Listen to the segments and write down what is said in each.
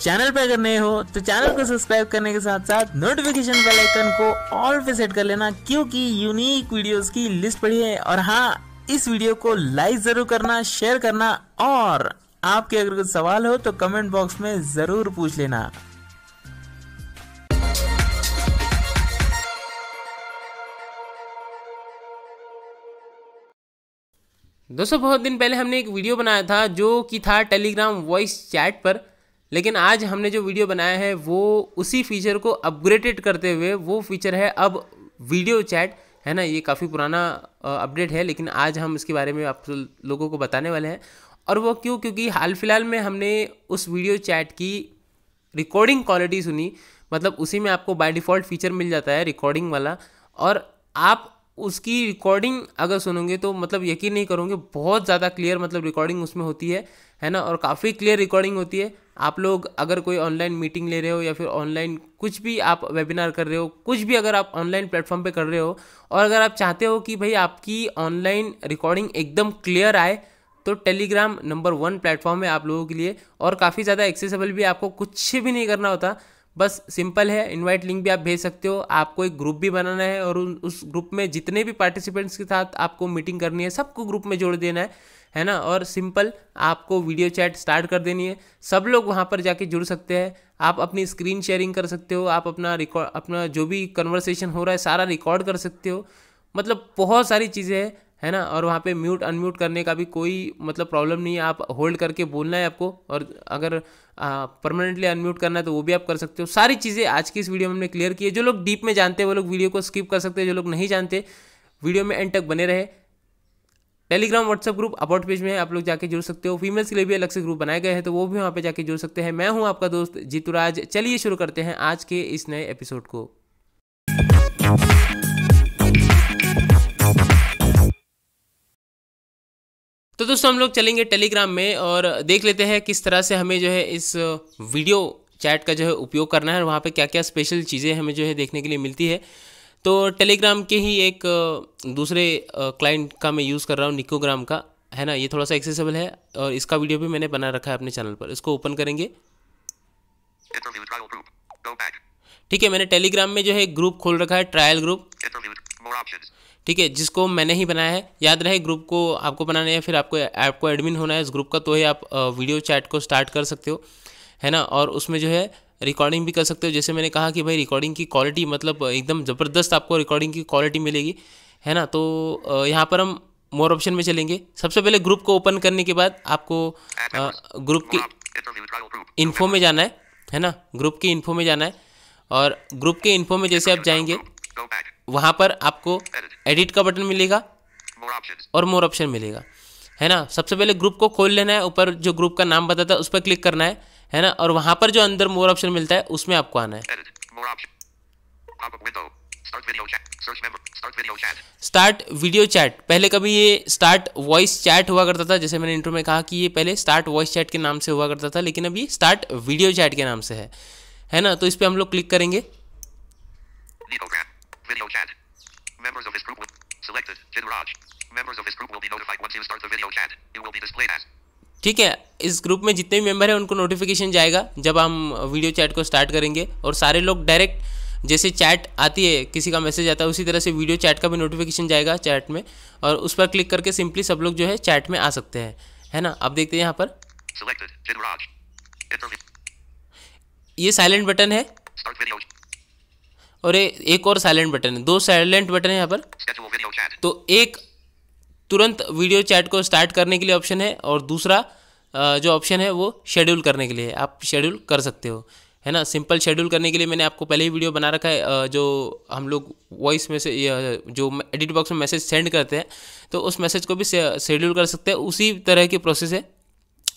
Channel पर अगर नए हो तो चैनल को सब्सक्राइब करने के साथ साथ नोटिफिकेशन बेल आइकन को ऑल पे सेट कर लेना क्योंकि यूनिक वीडियोस की लिस्ट पड़ी है और हाँ इस वीडियो को लाइक जरूर करना शेयर करना और आपके अगर कुछ सवाल हो तो कमेंट बॉक्स में जरूर पूछ लेना दोस्तों बहुत दिन पहले हमने एक वीडियो बनाया था जो कि था टेलीग्राम वॉइस चैट पर लेकिन आज हमने जो वीडियो बनाया है वो उसी फीचर को अपग्रेडेड करते हुए वो फीचर है अब वीडियो चैट है ना ये काफ़ी पुराना अपडेट है लेकिन आज हम इसके बारे में आप लोगों को बताने वाले हैं और वो क्यों क्योंकि हाल फिलहाल में हमने उस वीडियो चैट की रिकॉर्डिंग क्वालिटी सुनी मतलब उसी में आपको बाय डिफ़ॉल्ट फीचर मिल जाता है रिकॉर्डिंग वाला और आप उसकी रिकॉर्डिंग अगर सुनोगे तो मतलब यकीन नहीं करोगे बहुत ज़्यादा क्लियर मतलब रिकॉर्डिंग उसमें होती है है ना और काफ़ी क्लियर रिकॉर्डिंग होती है आप लोग अगर कोई ऑनलाइन मीटिंग ले रहे हो या फिर ऑनलाइन कुछ भी आप वेबिनार कर रहे हो कुछ भी अगर आप ऑनलाइन प्लेटफॉर्म पे कर रहे हो और अगर आप चाहते हो कि भाई आपकी ऑनलाइन रिकॉर्डिंग एकदम क्लियर आए तो टेलीग्राम नंबर वन प्लेटफॉर्म है आप लोगों के लिए और काफ़ी ज़्यादा एक्सेसिबल भी आपको कुछ भी नहीं करना होता बस सिंपल है इनवाइट लिंक भी आप भेज सकते हो आपको एक ग्रुप भी बनाना है और उस ग्रुप में जितने भी पार्टिसिपेंट्स के साथ आपको मीटिंग करनी है सबको ग्रुप में जोड़ देना है है ना और सिंपल आपको वीडियो चैट स्टार्ट कर देनी है सब लोग वहाँ पर जाके जुड़ सकते हैं आप अपनी स्क्रीन शेयरिंग कर सकते हो आप अपना रिकॉर्ड अपना जो भी कन्वर्सेशन हो रहा है सारा रिकॉर्ड कर सकते हो मतलब बहुत सारी चीज़ें हैं है ना और वहाँ पे म्यूट अनम्यूट करने का भी कोई मतलब प्रॉब्लम नहीं है आप होल्ड करके बोलना है आपको और अगर परमानेंटली अनम्यूट करना है तो वो भी आप कर सकते हो सारी चीज़ें आज की इस वीडियो में हमने क्लियर की है जो लोग डीप में जानते हैं वो लोग वीडियो को स्किप कर सकते हैं जो लोग नहीं जानते वीडियो में एंड तक बने रहे Telegram WhatsApp group about page में आप लोग जाके जुड़ सकते हो फीमेल्स के लिए भी अलग से ग्रुप बनाए गए हैं तो वो भी वहाँ पे जाके जुड़ सकते हैं मैं हूँ आपका दोस्त जीतुराज चलिए शुरू करते हैं आज के इस नए एपिसोड को तो दोस्तों हम लोग चलेंगे टेलीग्राम में और देख लेते हैं किस तरह से हमें जो है इस वीडियो चैट का जो है उपयोग करना है और वहाँ पे क्या क्या स्पेशल चीज़ें हमें जो है देखने के लिए मिलती है तो टेलीग्राम के ही एक दूसरे क्लाइंट का मैं यूज़ कर रहा हूँ निकोग्राम का है ना ये थोड़ा सा एक्सेसिबल है और इसका वीडियो भी मैंने बना रखा है अपने चैनल पर इसको ओपन करेंगे ठीक है मैंने टेलीग्राम में जो है ग्रुप खोल रखा है ट्रायल ग्रुप ठीक है जिसको मैंने ही बनाया है याद रहे ग्रुप को आपको बनाना है फिर आपको ऐप को एडमिन होना है इस ग्रुप का तो ही आप वीडियो चैट को स्टार्ट कर सकते हो है ना और उसमें जो है रिकॉर्डिंग भी कर सकते हो जैसे मैंने कहा कि भाई रिकॉर्डिंग की क्वालिटी मतलब एकदम ज़बरदस्त आपको रिकॉर्डिंग की क्वालिटी मिलेगी है ना तो यहाँ पर हम मोर ऑप्शन में चलेंगे सबसे पहले ग्रुप को ओपन करने के बाद आपको ग्रुप की इन्फो में जाना है है ना ग्रुप की इन्फो में जाना है और ग्रुप के इन्फो में जैसे आप जाएंगे वहाँ पर आपको एडिट का बटन मिलेगा और मोर ऑप्शन मिलेगा है ना सबसे पहले ग्रुप को खोल लेना है ऊपर जो ग्रुप का नाम बताता है उस पर क्लिक करना है है ना और वहाँ पर जो अंदर मोर ऑप्शन मिलता है उसमें आपको आना है स्टार्ट वीडियो चैट पहले कभी ये स्टार्ट वॉइस चैट हुआ करता था जैसे मैंने इंटरव्यू में कहा कि ये पहले स्टार्ट वॉइस चैट के नाम से हुआ करता था लेकिन अभी स्टार्ट वीडियो चैट के नाम से है है ना तो इस पर हम लोग क्लिक करेंगे Video chat. Members of this group will selected Jin Raj. Members of this group will be notified once you start the video chat. It will be displayed as ठीक है इस ग्रुप में जितने भी मेंबर हैं उनको notification जाएगा जब हम वीडियो चैट को स्टार्ट करेंगे और सारे लोग डायरेक्ट जैसे चैट आती है किसी का मैसेज आता है उसी तरह से वीडियो चैट का भी नोटिफिकेशन जाएगा चैट में और उस पर क्लिक करके सिंपली सब लोग जो है चैट में आ सकते हैं है ना आप देखते हैं यहाँ पर ये साइलेंट बटन है और एक और साइलेंट बटन है दो साइलेंट बटन है यहाँ पर अच्छा, तो, तो एक तुरंत वीडियो चैट को स्टार्ट करने के लिए ऑप्शन है और दूसरा जो ऑप्शन है वो शेड्यूल करने के लिए आप शेड्यूल कर सकते हो है ना सिंपल शेड्यूल करने के लिए मैंने आपको पहले ही वीडियो बना रखा है जो हम लोग वॉइस में से जो एडिट बॉक्स में मैसेज सेंड करते हैं तो उस मैसेज को भी शेड्यूल कर सकते हैं उसी तरह की प्रोसेस है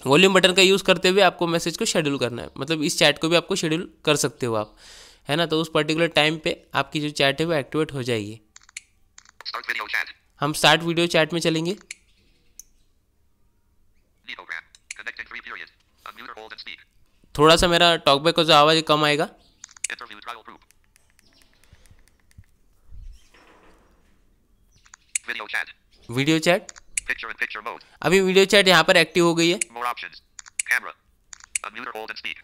वॉल्यूम बटन का यूज़ करते हुए आपको मैसेज को शेड्यूल करना है मतलब इस चैट को भी आपको शेड्यूल कर सकते हो आप है ना तो उस पर्टिकुलर टाइम पे आपकी जो चैट है वो एक्टिवेट हो जाएगी हम स्टार्ट वीडियो चैट में चलेंगे थोड़ा सा मेरा टॉकबैक का जो आवाज़ कम आएगा video chat picture in picture mode. अभी वीडियो चैट यहाँ पर एक्टिव हो गई है More options. Camera. Unmute or hold and speak.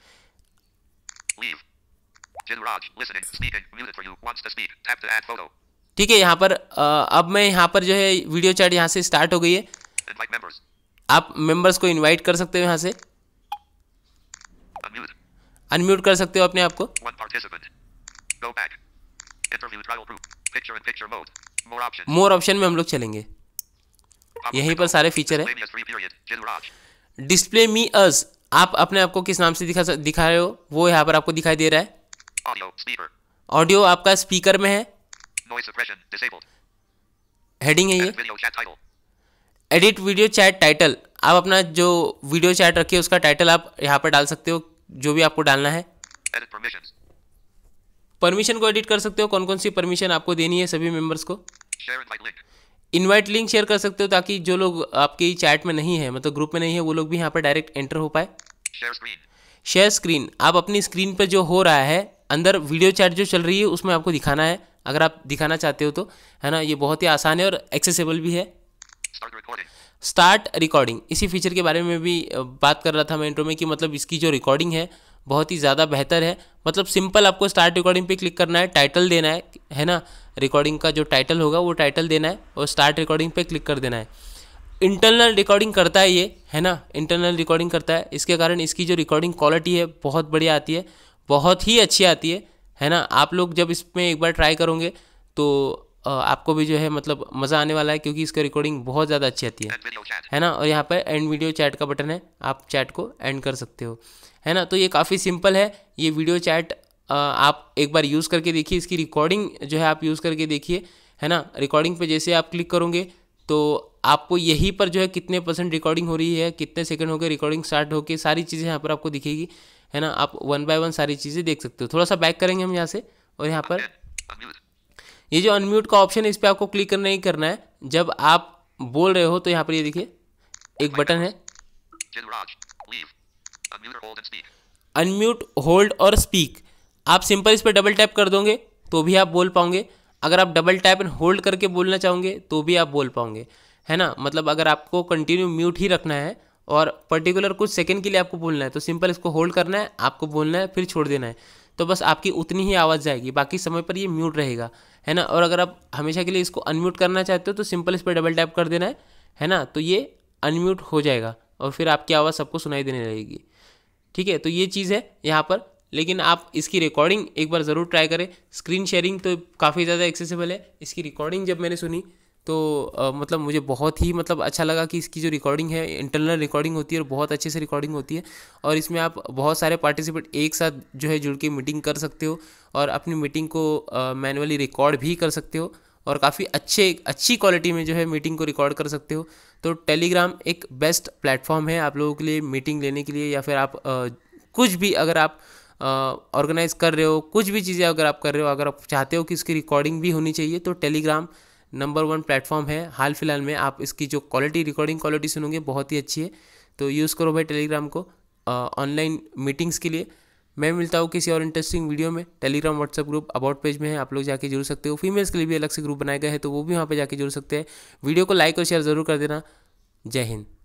ठीक है यहाँ पर अब मैं यहाँ पर जो है वीडियो चैट यहाँ से स्टार्ट हो गई है आप मेंबर्स को इनवाइट कर सकते हो यहाँ से अनम्यूट कर सकते हो अपने आप को मोर ऑप्शन में हम लोग चलेंगे यहीं पर सारे फीचर है डिस्प्ले मी अस आप अपने आप को किस नाम से दिखा दिखा रहे हो वो यहाँ पर आपको दिखाई दे रहा है ऑडियो आपका स्पीकर में है हेडिंग है ये एडिट वीडियो चैट टाइटल आप अपना जो वीडियो चैट रखिए उसका टाइटल आप यहाँ पर डाल सकते हो जो भी आपको डालना है परमिशन को एडिट कर सकते हो कौन कौन सी परमिशन आपको देनी है सभी मेंबर्स को इनवाइट लिंक शेयर कर सकते हो ताकि जो लोग आपके चैट में नहीं है मतलब ग्रुप में नहीं है वो लोग भी यहाँ पर डायरेक्ट एंटर हो पाए शेयर स्क्रीन आप अपनी स्क्रीन पर जो हो रहा है अंदर वीडियो चैट जो चल रही है उसमें आपको दिखाना है अगर आप दिखाना चाहते हो तो है ना ये बहुत ही आसान है और एक्सेसिबल भी है स्टार्ट रिकॉर्डिंग इसी फीचर के बारे में भी बात कर रहा था मैं इंट्रो में कि मतलब इसकी जो रिकॉर्डिंग है बहुत ही ज़्यादा बेहतर है मतलब सिंपल आपको स्टार्ट रिकॉर्डिंग पे क्लिक करना है टाइटल देना है है ना रिकॉर्डिंग का जो टाइटल होगा वो टाइटल देना है और स्टार्ट रिकॉर्डिंग पे क्लिक कर देना है इंटरनल रिकॉर्डिंग करता है ये है ना इंटरनल रिकॉर्डिंग करता है इसके कारण इसकी जो रिकॉर्डिंग क्वालिटी है बहुत बढ़िया आती है बहुत ही अच्छी आती है है ना आप लोग जब इसमें एक बार ट्राई करोगे तो आपको भी जो है मतलब मज़ा आने वाला है क्योंकि इसका रिकॉर्डिंग बहुत ज़्यादा अच्छी आती है है ना और यहाँ पर एंड वीडियो चैट का बटन है आप चैट को एंड कर सकते हो है ना तो ये काफ़ी सिंपल है ये वीडियो चैट आप एक बार यूज़ करके देखिए इसकी रिकॉर्डिंग जो है आप यूज़ करके देखिए है ना रिकॉर्डिंग पे जैसे आप क्लिक करोगे तो आपको यहीं पर जो है कितने परसेंट रिकॉर्डिंग हो रही है कितने सेकंड हो गए रिकॉर्डिंग स्टार्ट होकर सारी चीज़ें यहाँ पर आपको दिखेगी है ना आप वन बाय वन सारी चीज़ें देख सकते हो थोड़ा सा बैक करेंगे हम यहाँ से और यहाँ पर ये जो अनम्यूट का ऑप्शन है इस पर आपको क्लिक करना ही करना है जब आप बोल रहे हो तो यहाँ पर ये देखिए एक बटन है अनम्यूट होल्ड और स्पीक आप सिंपल इस पर डबल टैप कर दोगे तो भी आप बोल पाओगे अगर आप डबल टैप एंड होल्ड करके बोलना चाहोगे तो भी आप बोल पाओगे है ना मतलब अगर आपको कंटिन्यू म्यूट ही रखना है और पर्टिकुलर कुछ सेकंड के लिए आपको बोलना है तो सिंपल इसको होल्ड करना है आपको बोलना है फिर छोड़ देना है तो बस आपकी उतनी ही आवाज़ जाएगी बाकी समय पर ये म्यूट रहेगा है ना और अगर आप हमेशा के लिए इसको अनम्यूट करना चाहते हो तो सिंपल इस पर डबल टैप कर देना है है ना तो ये अनम्यूट हो जाएगा और फिर आपकी आवाज़ सबको सुनाई देने लगेगी ठीक है तो ये चीज़ है यहाँ पर लेकिन आप इसकी रिकॉर्डिंग एक बार ज़रूर ट्राई करें स्क्रीन शेयरिंग तो काफ़ी ज़्यादा एक्सेसिबल है इसकी रिकॉर्डिंग जब मैंने सुनी तो आ, मतलब मुझे बहुत ही मतलब अच्छा लगा कि इसकी जो रिकॉर्डिंग है इंटरनल रिकॉर्डिंग होती है और बहुत अच्छे से रिकॉर्डिंग होती है और इसमें आप बहुत सारे पार्टिसिपेट एक साथ जो है जुड़ के मीटिंग कर सकते हो और अपनी मीटिंग को मैनुअली रिकॉर्ड भी कर सकते हो और काफ़ी अच्छे अच्छी क्वालिटी में जो है मीटिंग को रिकॉर्ड कर सकते हो तो टेलीग्राम एक बेस्ट प्लेटफॉर्म है आप लोगों के लिए मीटिंग लेने के लिए या फिर आप आ, कुछ भी अगर आप ऑर्गेनाइज़ कर रहे हो कुछ भी चीज़ें अगर आप कर रहे हो अगर आप चाहते हो कि इसकी रिकॉर्डिंग भी होनी चाहिए तो टेलीग्राम नंबर वन प्लेटफॉर्म है हाल फिलहाल में आप इसकी जो क्वालिटी रिकॉर्डिंग क्वालिटी सुनोगे बहुत ही अच्छी है तो यूज़ करो भाई टेलीग्राम को ऑनलाइन मीटिंग्स के लिए मैं मिलता हूँ किसी और इंटरेस्टिंग वीडियो में Telegram WhatsApp group about page में है आप लोग जाके जुड़ सकते हो फीमेल्स के लिए भी अलग से ग्रुप बनाए गए हैं तो वो भी वहाँ पर जाके जुड़ सकते हैं वीडियो को लाइक और शेयर ज़रूर कर देना जय हिंद